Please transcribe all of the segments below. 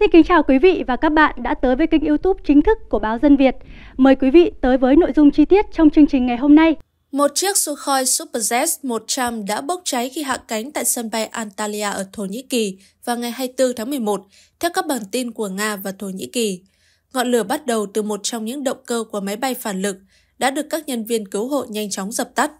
Xin kính chào quý vị và các bạn đã tới với kênh youtube chính thức của báo Dân Việt. Mời quý vị tới với nội dung chi tiết trong chương trình ngày hôm nay. Một chiếc Sukhoi Superjet 100 đã bốc cháy khi hạ cánh tại sân bay Antalya ở Thổ Nhĩ Kỳ vào ngày 24 tháng 11, theo các bản tin của Nga và Thổ Nhĩ Kỳ. Ngọn lửa bắt đầu từ một trong những động cơ của máy bay phản lực đã được các nhân viên cứu hộ nhanh chóng dập tắt.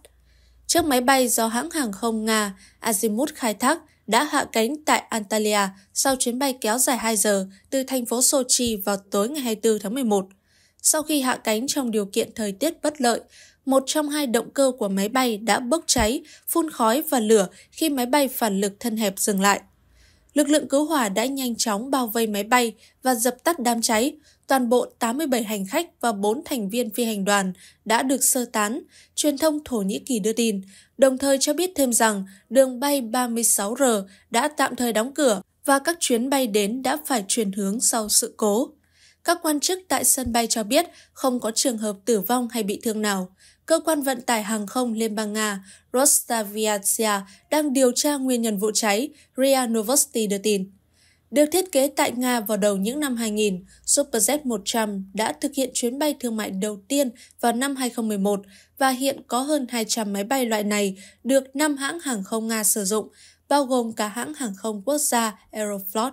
Chiếc máy bay do hãng hàng không Nga Azimut khai thác đã hạ cánh tại Antalya sau chuyến bay kéo dài 2 giờ từ thành phố Sochi vào tối ngày 24 tháng 11. Sau khi hạ cánh trong điều kiện thời tiết bất lợi, một trong hai động cơ của máy bay đã bốc cháy, phun khói và lửa khi máy bay phản lực thân hẹp dừng lại. Lực lượng cứu hỏa đã nhanh chóng bao vây máy bay và dập tắt đám cháy, toàn bộ 87 hành khách và 4 thành viên phi hành đoàn đã được sơ tán, truyền thông Thổ Nhĩ Kỳ đưa tin, đồng thời cho biết thêm rằng đường bay 36R đã tạm thời đóng cửa và các chuyến bay đến đã phải chuyển hướng sau sự cố. Các quan chức tại sân bay cho biết không có trường hợp tử vong hay bị thương nào. Cơ quan vận tải hàng không Liên bang Nga Rostaviatia đang điều tra nguyên nhân vụ cháy, RIA Novosti đưa tin. Được thiết kế tại Nga vào đầu những năm 2000, Superjet 100 đã thực hiện chuyến bay thương mại đầu tiên vào năm 2011 và hiện có hơn 200 máy bay loại này được 5 hãng hàng không Nga sử dụng, bao gồm cả hãng hàng không quốc gia Aeroflot.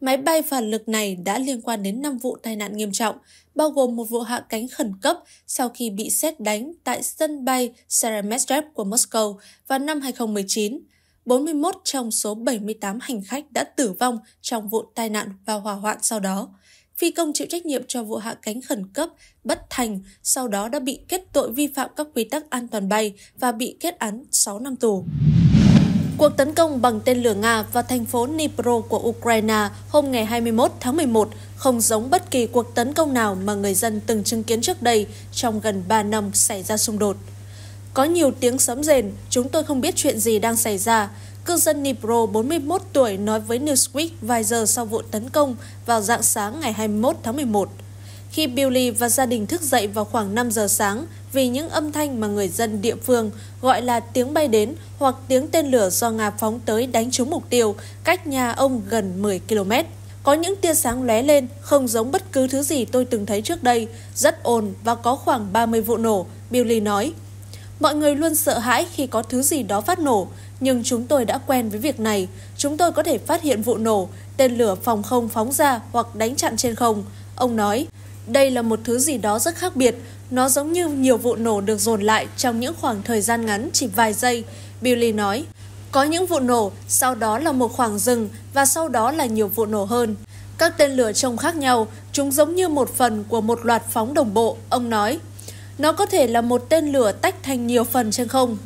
Máy bay phản lực này đã liên quan đến 5 vụ tai nạn nghiêm trọng, bao gồm một vụ hạ cánh khẩn cấp sau khi bị xét đánh tại sân bay Seremetsrev của Moscow vào năm 2019, 41 trong số 78 hành khách đã tử vong trong vụ tai nạn và hỏa hoạn sau đó. Phi công chịu trách nhiệm cho vụ hạ cánh khẩn cấp bất thành, sau đó đã bị kết tội vi phạm các quy tắc an toàn bay và bị kết án 6 năm tù. Cuộc tấn công bằng tên lửa Nga vào thành phố Dnipro của Ukraine hôm ngày 21 tháng 11 không giống bất kỳ cuộc tấn công nào mà người dân từng chứng kiến trước đây trong gần 3 năm xảy ra xung đột. Có nhiều tiếng sấm rền, chúng tôi không biết chuyện gì đang xảy ra. Cư dân Nipro 41 tuổi nói với Newsweek vài giờ sau vụ tấn công vào dạng sáng ngày 21 tháng 11. Khi Billy và gia đình thức dậy vào khoảng 5 giờ sáng vì những âm thanh mà người dân địa phương gọi là tiếng bay đến hoặc tiếng tên lửa do Nga phóng tới đánh trúng mục tiêu cách nhà ông gần 10 km. Có những tia sáng lóe lên, không giống bất cứ thứ gì tôi từng thấy trước đây, rất ồn và có khoảng 30 vụ nổ, Billy nói. Mọi người luôn sợ hãi khi có thứ gì đó phát nổ, nhưng chúng tôi đã quen với việc này. Chúng tôi có thể phát hiện vụ nổ, tên lửa phòng không phóng ra hoặc đánh chặn trên không. Ông nói, đây là một thứ gì đó rất khác biệt. Nó giống như nhiều vụ nổ được dồn lại trong những khoảng thời gian ngắn chỉ vài giây. Billy nói, có những vụ nổ, sau đó là một khoảng rừng và sau đó là nhiều vụ nổ hơn. Các tên lửa trông khác nhau, chúng giống như một phần của một loạt phóng đồng bộ, ông nói. Nó có thể là một tên lửa tách thành nhiều phần trên không.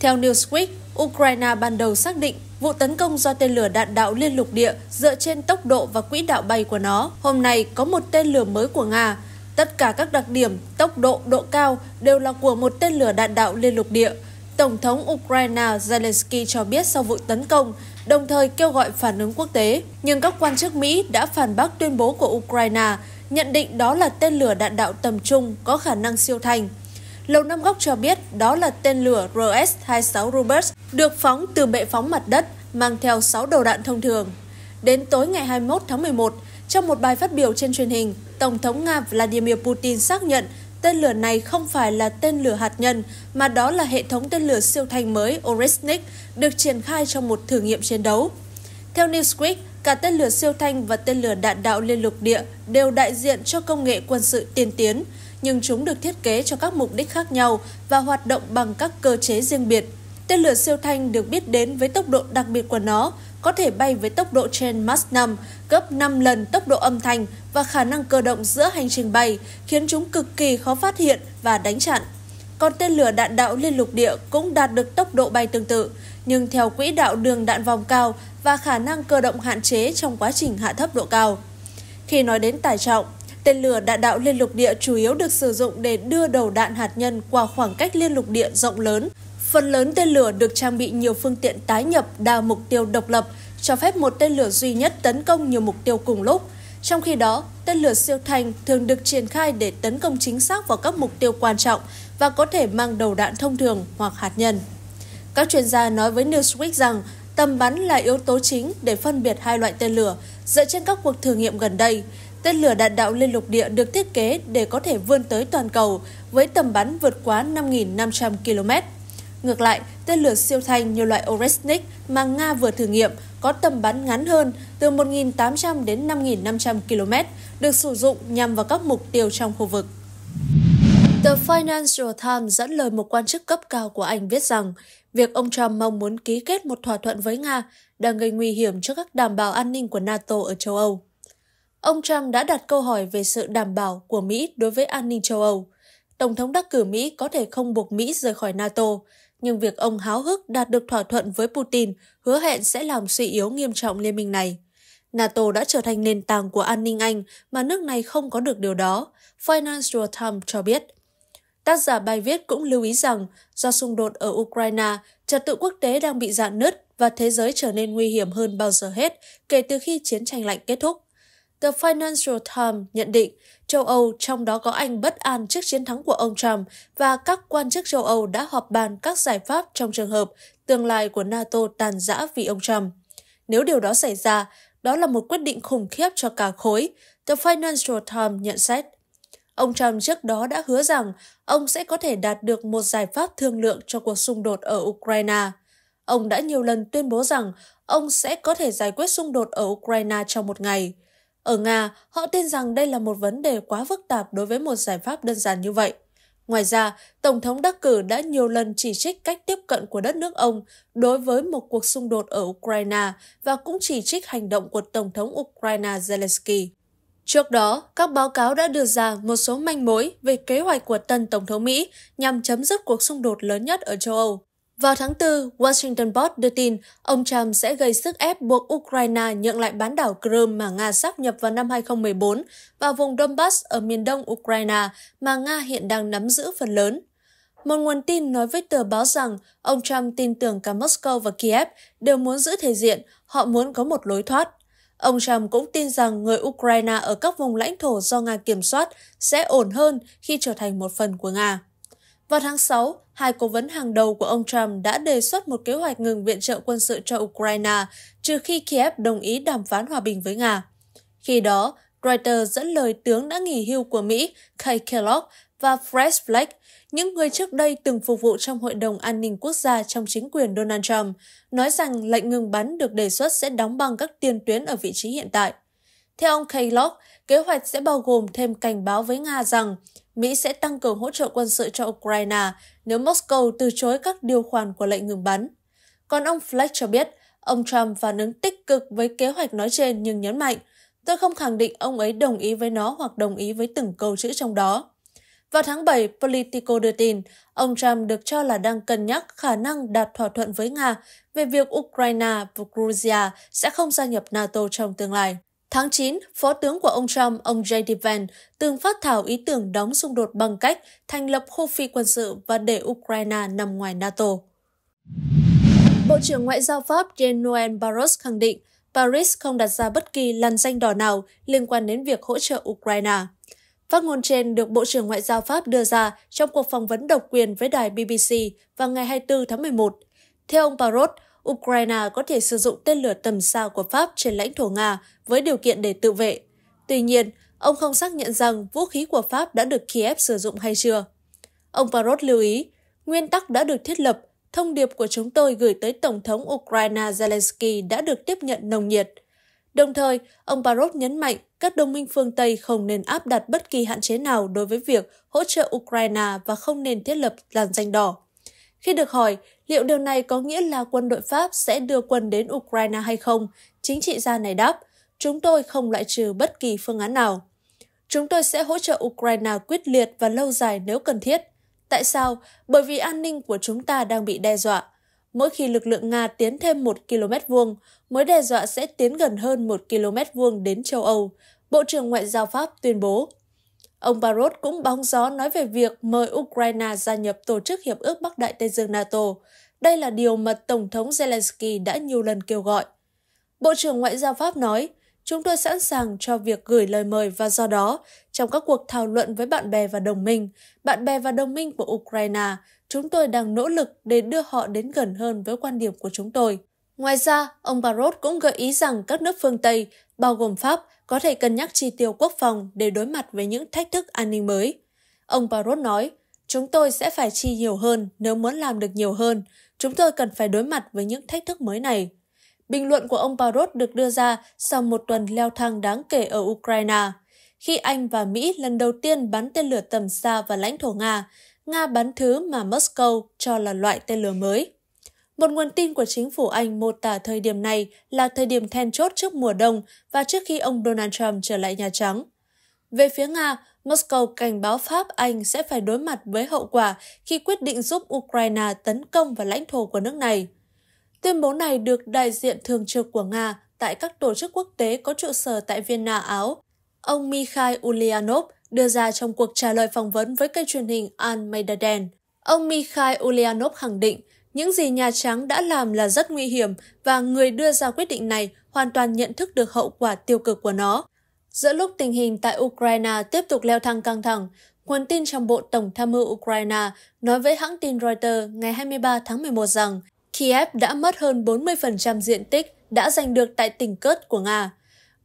Theo Newsweek, Ukraine ban đầu xác định vụ tấn công do tên lửa đạn đạo liên lục địa dựa trên tốc độ và quỹ đạo bay của nó. Hôm nay có một tên lửa mới của Nga. Tất cả các đặc điểm, tốc độ, độ cao đều là của một tên lửa đạn đạo liên lục địa. Tổng thống Ukraine Zelensky cho biết sau vụ tấn công, đồng thời kêu gọi phản ứng quốc tế. Nhưng các quan chức Mỹ đã phản bác tuyên bố của Ukraine nhận định đó là tên lửa đạn đạo tầm trung có khả năng siêu thành. Lầu Năm Góc cho biết đó là tên lửa RS-26 Rubers được phóng từ bệ phóng mặt đất mang theo 6 đầu đạn thông thường. Đến tối ngày 21 tháng 11, trong một bài phát biểu trên truyền hình, Tổng thống Nga Vladimir Putin xác nhận tên lửa này không phải là tên lửa hạt nhân, mà đó là hệ thống tên lửa siêu thanh mới Oresnik được triển khai trong một thử nghiệm chiến đấu. Theo Newsweek, Cả tên lửa siêu thanh và tên lửa đạn đạo liên lục địa đều đại diện cho công nghệ quân sự tiên tiến, nhưng chúng được thiết kế cho các mục đích khác nhau và hoạt động bằng các cơ chế riêng biệt. Tên lửa siêu thanh được biết đến với tốc độ đặc biệt của nó, có thể bay với tốc độ trên Mach 5, gấp 5 lần tốc độ âm thanh và khả năng cơ động giữa hành trình bay, khiến chúng cực kỳ khó phát hiện và đánh chặn. Còn tên lửa đạn đạo liên lục địa cũng đạt được tốc độ bay tương tự, nhưng theo quỹ đạo đường đạn vòng cao và khả năng cơ động hạn chế trong quá trình hạ thấp độ cao. Khi nói đến tải trọng, tên lửa đạn đạo liên lục địa chủ yếu được sử dụng để đưa đầu đạn hạt nhân qua khoảng cách liên lục địa rộng lớn. Phần lớn tên lửa được trang bị nhiều phương tiện tái nhập đa mục tiêu độc lập, cho phép một tên lửa duy nhất tấn công nhiều mục tiêu cùng lúc, trong khi đó, tên lửa siêu thanh thường được triển khai để tấn công chính xác vào các mục tiêu quan trọng và có thể mang đầu đạn thông thường hoặc hạt nhân. Các chuyên gia nói với Newsweek rằng tầm bắn là yếu tố chính để phân biệt hai loại tên lửa dựa trên các cuộc thử nghiệm gần đây. Tên lửa đạn đạo liên lục địa được thiết kế để có thể vươn tới toàn cầu với tầm bắn vượt quá 5.500 km. Ngược lại, tên lửa siêu thanh như loại Oresnik mà Nga vừa thử nghiệm có tầm bắn ngắn hơn từ 1.800 đến 5.500 km, được sử dụng nhằm vào các mục tiêu trong khu vực. The Financial Times dẫn lời một quan chức cấp cao của Anh viết rằng việc ông Trump mong muốn ký kết một thỏa thuận với Nga đang gây nguy hiểm cho các đảm bảo an ninh của NATO ở châu Âu. Ông Trump đã đặt câu hỏi về sự đảm bảo của Mỹ đối với an ninh châu Âu. Tổng thống đắc cử Mỹ có thể không buộc Mỹ rời khỏi NATO, nhưng việc ông háo hức đạt được thỏa thuận với Putin hứa hẹn sẽ làm suy yếu nghiêm trọng liên minh này. NATO đã trở thành nền tảng của an ninh Anh mà nước này không có được điều đó, Financial Times cho biết. Tác giả bài viết cũng lưu ý rằng do xung đột ở Ukraine, trật tự quốc tế đang bị dạn nứt và thế giới trở nên nguy hiểm hơn bao giờ hết kể từ khi chiến tranh lạnh kết thúc. The Financial Times nhận định châu Âu trong đó có Anh bất an trước chiến thắng của ông Trump và các quan chức châu Âu đã họp bàn các giải pháp trong trường hợp tương lai của NATO tàn rã vì ông Trump. Nếu điều đó xảy ra, đó là một quyết định khủng khiếp cho cả khối, The Financial Times nhận xét. Ông Trump trước đó đã hứa rằng ông sẽ có thể đạt được một giải pháp thương lượng cho cuộc xung đột ở Ukraine. Ông đã nhiều lần tuyên bố rằng ông sẽ có thể giải quyết xung đột ở Ukraine trong một ngày. Ở Nga, họ tin rằng đây là một vấn đề quá phức tạp đối với một giải pháp đơn giản như vậy. Ngoài ra, Tổng thống đắc cử đã nhiều lần chỉ trích cách tiếp cận của đất nước ông đối với một cuộc xung đột ở Ukraine và cũng chỉ trích hành động của Tổng thống Ukraine Zelensky. Trước đó, các báo cáo đã đưa ra một số manh mối về kế hoạch của tân Tổng thống Mỹ nhằm chấm dứt cuộc xung đột lớn nhất ở châu Âu. Vào tháng 4, Washington Post đưa tin ông Trump sẽ gây sức ép buộc Ukraine nhượng lại bán đảo Crimea mà Nga sắp nhập vào năm 2014 và vùng Donbass ở miền đông Ukraine mà Nga hiện đang nắm giữ phần lớn. Một nguồn tin nói với tờ báo rằng ông Trump tin tưởng cả Moscow và Kiev đều muốn giữ thể diện, họ muốn có một lối thoát. Ông Trump cũng tin rằng người Ukraine ở các vùng lãnh thổ do Nga kiểm soát sẽ ổn hơn khi trở thành một phần của Nga. Vào tháng 6, hai cố vấn hàng đầu của ông Trump đã đề xuất một kế hoạch ngừng viện trợ quân sự cho Ukraine trừ khi Kiev đồng ý đàm phán hòa bình với Nga. Khi đó, Reuters dẫn lời tướng đã nghỉ hưu của Mỹ Kay Kellogg và Fred Flake, những người trước đây từng phục vụ trong Hội đồng An ninh Quốc gia trong chính quyền Donald Trump, nói rằng lệnh ngừng bắn được đề xuất sẽ đóng băng các tiền tuyến ở vị trí hiện tại. Theo ông Kellogg, kế hoạch sẽ bao gồm thêm cảnh báo với Nga rằng Mỹ sẽ tăng cường hỗ trợ quân sự cho Ukraine nếu Moscow từ chối các điều khoản của lệnh ngừng bắn. Còn ông Fleck cho biết, ông Trump phản ứng tích cực với kế hoạch nói trên nhưng nhấn mạnh, tôi không khẳng định ông ấy đồng ý với nó hoặc đồng ý với từng câu chữ trong đó. Vào tháng 7, Politico đưa tin, ông Trump được cho là đang cân nhắc khả năng đạt thỏa thuận với Nga về việc Ukraine và Georgia sẽ không gia nhập NATO trong tương lai. Tháng 9, Phó tướng của ông Trump, ông J.D. Vance, từng phát thảo ý tưởng đóng xung đột bằng cách thành lập khu phi quân sự và để Ukraine nằm ngoài NATO. Bộ trưởng Ngoại giao Pháp Jean-Noël Barros khẳng định Paris không đặt ra bất kỳ làn danh đỏ nào liên quan đến việc hỗ trợ Ukraine. Phát ngôn trên được Bộ trưởng Ngoại giao Pháp đưa ra trong cuộc phỏng vấn độc quyền với đài BBC vào ngày 24 tháng 11. Theo ông Parrot, Ukraine có thể sử dụng tên lửa tầm xa của Pháp trên lãnh thổ Nga với điều kiện để tự vệ. Tuy nhiên, ông không xác nhận rằng vũ khí của Pháp đã được Kiev sử dụng hay chưa. Ông Parod lưu ý, nguyên tắc đã được thiết lập, thông điệp của chúng tôi gửi tới Tổng thống Ukraine Zelensky đã được tiếp nhận nồng nhiệt. Đồng thời, ông Parod nhấn mạnh các đồng minh phương Tây không nên áp đặt bất kỳ hạn chế nào đối với việc hỗ trợ Ukraine và không nên thiết lập làn danh đỏ. Khi được hỏi liệu điều này có nghĩa là quân đội Pháp sẽ đưa quân đến Ukraine hay không, chính trị gia này đáp, chúng tôi không loại trừ bất kỳ phương án nào. Chúng tôi sẽ hỗ trợ Ukraine quyết liệt và lâu dài nếu cần thiết. Tại sao? Bởi vì an ninh của chúng ta đang bị đe dọa. Mỗi khi lực lượng Nga tiến thêm 1 km vuông, mối đe dọa sẽ tiến gần hơn 1 km vuông đến châu Âu, Bộ trưởng Ngoại giao Pháp tuyên bố. Ông Barrot cũng bóng gió nói về việc mời Ukraine gia nhập Tổ chức Hiệp ước Bắc Đại Tây Dương NATO. Đây là điều mà Tổng thống Zelensky đã nhiều lần kêu gọi. Bộ trưởng Ngoại giao Pháp nói, chúng tôi sẵn sàng cho việc gửi lời mời và do đó, trong các cuộc thảo luận với bạn bè và đồng minh, bạn bè và đồng minh của Ukraine, chúng tôi đang nỗ lực để đưa họ đến gần hơn với quan điểm của chúng tôi. Ngoài ra, ông Barrot cũng gợi ý rằng các nước phương Tây, bao gồm Pháp, có thể cân nhắc chi tiêu quốc phòng để đối mặt với những thách thức an ninh mới. Ông Barrot nói, chúng tôi sẽ phải chi nhiều hơn nếu muốn làm được nhiều hơn. Chúng tôi cần phải đối mặt với những thách thức mới này. Bình luận của ông Barrot được đưa ra sau một tuần leo thang đáng kể ở Ukraine. Khi Anh và Mỹ lần đầu tiên bắn tên lửa tầm xa vào lãnh thổ Nga, Nga bắn thứ mà Moscow cho là loại tên lửa mới. Một nguồn tin của chính phủ Anh mô tả thời điểm này là thời điểm then chốt trước mùa đông và trước khi ông Donald Trump trở lại Nhà Trắng. Về phía Nga, Moscow cảnh báo Pháp Anh sẽ phải đối mặt với hậu quả khi quyết định giúp Ukraine tấn công vào lãnh thổ của nước này. Tuyên bố này được đại diện thường trực của Nga tại các tổ chức quốc tế có trụ sở tại Vienna, Áo, ông Mikhail Ulyanov đưa ra trong cuộc trả lời phỏng vấn với kênh truyền hình Al Maydaden. Ông Mikhail Ulyanov khẳng định những gì Nhà Trắng đã làm là rất nguy hiểm và người đưa ra quyết định này hoàn toàn nhận thức được hậu quả tiêu cực của nó. Giữa lúc tình hình tại Ukraine tiếp tục leo thang căng thẳng, nguồn tin trong Bộ Tổng tham mưu Ukraine nói với hãng tin Reuters ngày 23 tháng 11 rằng Kiev đã mất hơn 40% diện tích đã giành được tại tỉnh Kurt của Nga.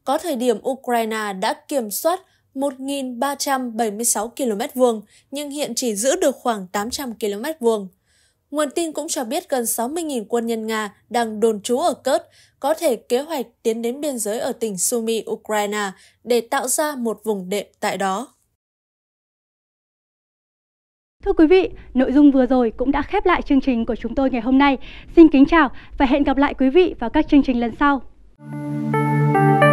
Có thời điểm Ukraine đã kiểm soát 1.376 km vuông, nhưng hiện chỉ giữ được khoảng 800 km vuông. Nguồn tin cũng cho biết gần 60.000 quân nhân Nga đang đồn trú ở Kurt có thể kế hoạch tiến đến biên giới ở tỉnh Sumy, Ukraine để tạo ra một vùng đệm tại đó. Thưa quý vị, nội dung vừa rồi cũng đã khép lại chương trình của chúng tôi ngày hôm nay. Xin kính chào và hẹn gặp lại quý vị vào các chương trình lần sau.